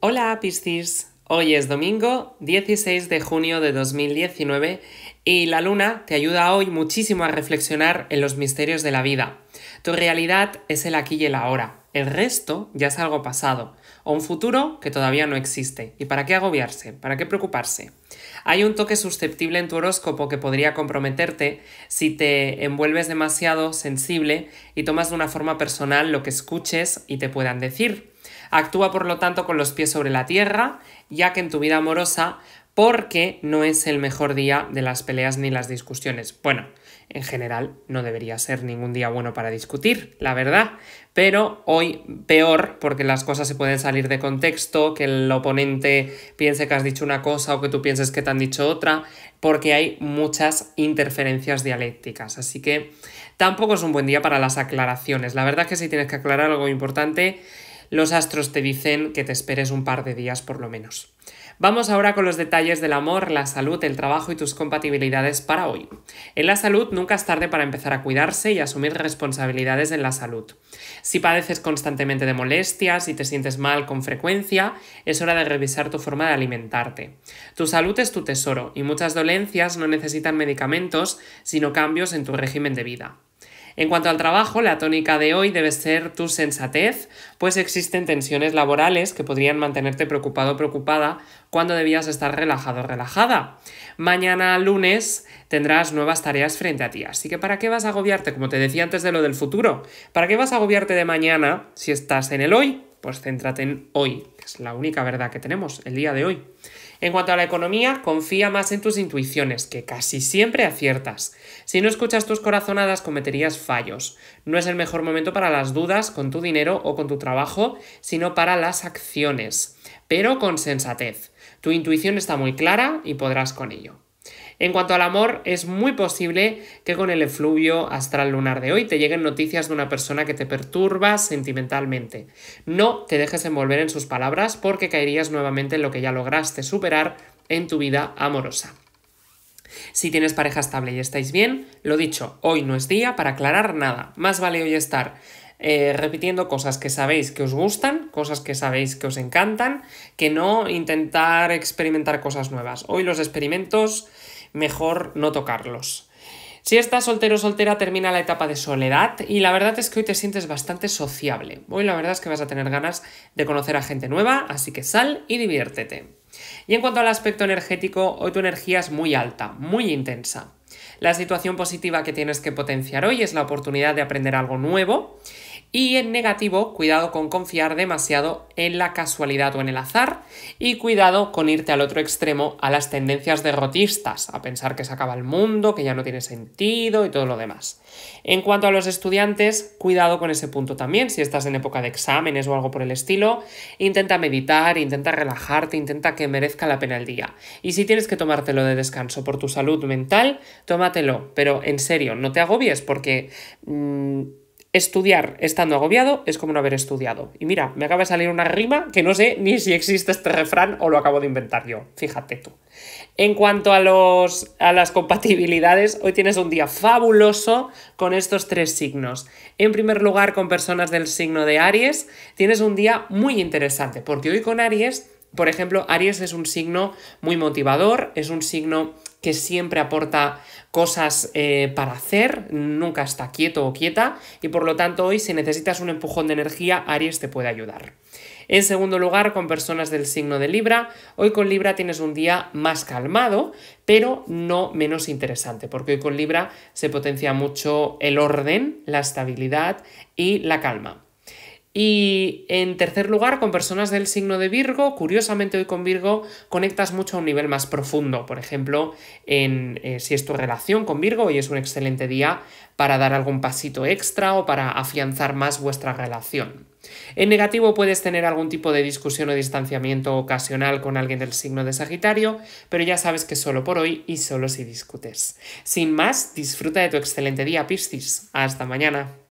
Hola Piscis, hoy es domingo 16 de junio de 2019 y la luna te ayuda hoy muchísimo a reflexionar en los misterios de la vida. Tu realidad es el aquí y el ahora, el resto ya es algo pasado o un futuro que todavía no existe. ¿Y para qué agobiarse? ¿Para qué preocuparse? Hay un toque susceptible en tu horóscopo que podría comprometerte si te envuelves demasiado sensible y tomas de una forma personal lo que escuches y te puedan decir. Actúa por lo tanto con los pies sobre la tierra, ya que en tu vida amorosa, porque no es el mejor día de las peleas ni las discusiones. Bueno, en general no debería ser ningún día bueno para discutir, la verdad, pero hoy peor porque las cosas se pueden salir de contexto, que el oponente piense que has dicho una cosa o que tú pienses que te han dicho otra, porque hay muchas interferencias dialécticas, así que tampoco es un buen día para las aclaraciones. La verdad es que si tienes que aclarar algo importante, los astros te dicen que te esperes un par de días por lo menos. Vamos ahora con los detalles del amor, la salud, el trabajo y tus compatibilidades para hoy. En la salud nunca es tarde para empezar a cuidarse y asumir responsabilidades en la salud. Si padeces constantemente de molestias y te sientes mal con frecuencia, es hora de revisar tu forma de alimentarte. Tu salud es tu tesoro y muchas dolencias no necesitan medicamentos, sino cambios en tu régimen de vida. En cuanto al trabajo, la tónica de hoy debe ser tu sensatez, pues existen tensiones laborales que podrían mantenerte preocupado o preocupada cuando debías estar relajado o relajada. Mañana lunes tendrás nuevas tareas frente a ti, así que ¿para qué vas a agobiarte? Como te decía antes de lo del futuro, ¿para qué vas a agobiarte de mañana si estás en el hoy? pues céntrate en hoy, que es la única verdad que tenemos, el día de hoy. En cuanto a la economía, confía más en tus intuiciones, que casi siempre aciertas. Si no escuchas tus corazonadas cometerías fallos. No es el mejor momento para las dudas con tu dinero o con tu trabajo, sino para las acciones, pero con sensatez. Tu intuición está muy clara y podrás con ello. En cuanto al amor, es muy posible que con el efluvio astral lunar de hoy te lleguen noticias de una persona que te perturba sentimentalmente. No te dejes envolver en sus palabras porque caerías nuevamente en lo que ya lograste superar en tu vida amorosa. Si tienes pareja estable y estáis bien, lo dicho, hoy no es día para aclarar nada. Más vale hoy estar eh, repitiendo cosas que sabéis que os gustan, cosas que sabéis que os encantan, que no intentar experimentar cosas nuevas. Hoy los experimentos mejor no tocarlos. Si estás soltero o soltera, termina la etapa de soledad y la verdad es que hoy te sientes bastante sociable. Hoy la verdad es que vas a tener ganas de conocer a gente nueva, así que sal y diviértete. Y en cuanto al aspecto energético, hoy tu energía es muy alta, muy intensa. La situación positiva que tienes que potenciar hoy es la oportunidad de aprender algo nuevo y en negativo, cuidado con confiar demasiado en la casualidad o en el azar y cuidado con irte al otro extremo a las tendencias derrotistas, a pensar que se acaba el mundo, que ya no tiene sentido y todo lo demás. En cuanto a los estudiantes, cuidado con ese punto también, si estás en época de exámenes o algo por el estilo, intenta meditar, intenta relajarte, intenta que merezca la pena el día. Y si tienes que tomártelo de descanso por tu salud mental, tómatelo, pero en serio, no te agobies porque... Mm, estudiar estando agobiado es como no haber estudiado. Y mira, me acaba de salir una rima que no sé ni si existe este refrán o lo acabo de inventar yo. Fíjate tú. En cuanto a, a las compatibilidades, hoy tienes un día fabuloso con estos tres signos. En primer lugar, con personas del signo de Aries, tienes un día muy interesante, porque hoy con Aries por ejemplo, Aries es un signo muy motivador, es un signo que siempre aporta cosas eh, para hacer, nunca está quieto o quieta, y por lo tanto hoy si necesitas un empujón de energía, Aries te puede ayudar. En segundo lugar, con personas del signo de Libra, hoy con Libra tienes un día más calmado, pero no menos interesante, porque hoy con Libra se potencia mucho el orden, la estabilidad y la calma. Y en tercer lugar, con personas del signo de Virgo, curiosamente hoy con Virgo conectas mucho a un nivel más profundo. Por ejemplo, en, eh, si es tu relación con Virgo, hoy es un excelente día para dar algún pasito extra o para afianzar más vuestra relación. En negativo puedes tener algún tipo de discusión o distanciamiento ocasional con alguien del signo de Sagitario, pero ya sabes que solo por hoy y solo si discutes. Sin más, disfruta de tu excelente día, Piscis. Hasta mañana.